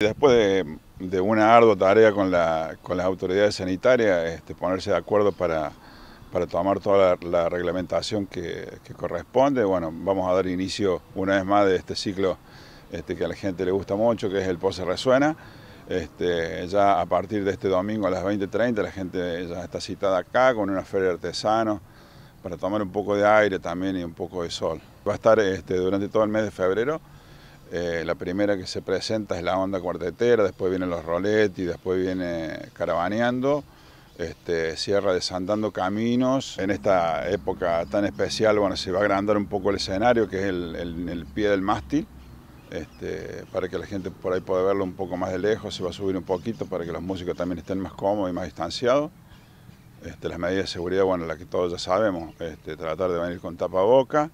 Después de, una ardua tarea con, las autoridades sanitarias, este, ponerse de acuerdo para, tomar toda la, reglamentación que, corresponde, bueno, vamos a dar inicio una vez más de este ciclo este, que a la gente le gusta mucho, que es el Pose Resuena. Este, ya a partir de este domingo a las 20.30 la gente ya está citada acá con una feria de artesanos para tomar un poco de aire también y un poco de sol. Va a estar durante todo el mes de febrero. Eh, la primera que se presenta es la onda cuartetera, después vienen los y después viene Caravaneando, cierra este, desandando caminos. En esta época tan especial, bueno, se va a agrandar un poco el escenario, que es el, pie del mástil, este, para que la gente por ahí pueda verlo un poco más de lejos, se va a subir un poquito para que los músicos también estén más cómodos y más distanciados. Este, las medidas de seguridad, bueno, las que todos ya sabemos, tratar de venir con boca.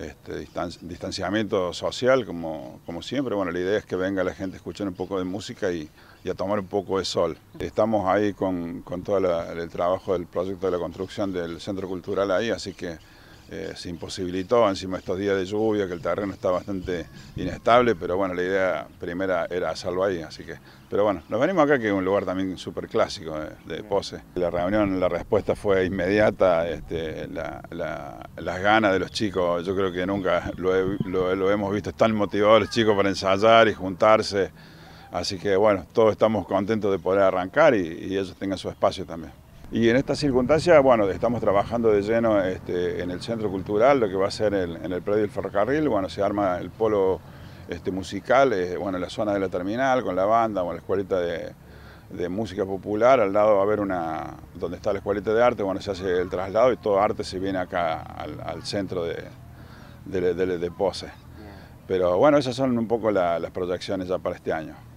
Este, distanciamiento social, como, como siempre. Bueno, la idea es que venga la gente a escuchar un poco de música y, y a tomar un poco de sol. Estamos ahí con, con todo el trabajo del proyecto de la construcción del centro cultural ahí, así que eh, se imposibilitó encima estos días de lluvia, que el terreno está bastante inestable, pero bueno, la idea primera era hacerlo ahí, así que... Pero bueno, nos venimos acá que es un lugar también súper clásico eh, de, pose. La reunión, la respuesta fue inmediata, este, las ganas de los chicos, yo creo que nunca lo, hemos visto tan motivados los chicos para ensayar y juntarse, así que bueno, todos estamos contentos de poder arrancar y, y ellos tengan su espacio también. Y en esta circunstancia, bueno, estamos trabajando de lleno este, en el centro cultural, lo que va a ser en el predio del ferrocarril, bueno, se arma el polo este, musical, eh, bueno, en la zona de la terminal, con la banda, con la escuelita de, música popular, al lado va a haber una, donde está la escuelita de arte, bueno, se hace el traslado y todo arte se viene acá al, centro de, de, Pose. Pero bueno, esas son un poco las proyecciones ya para este año.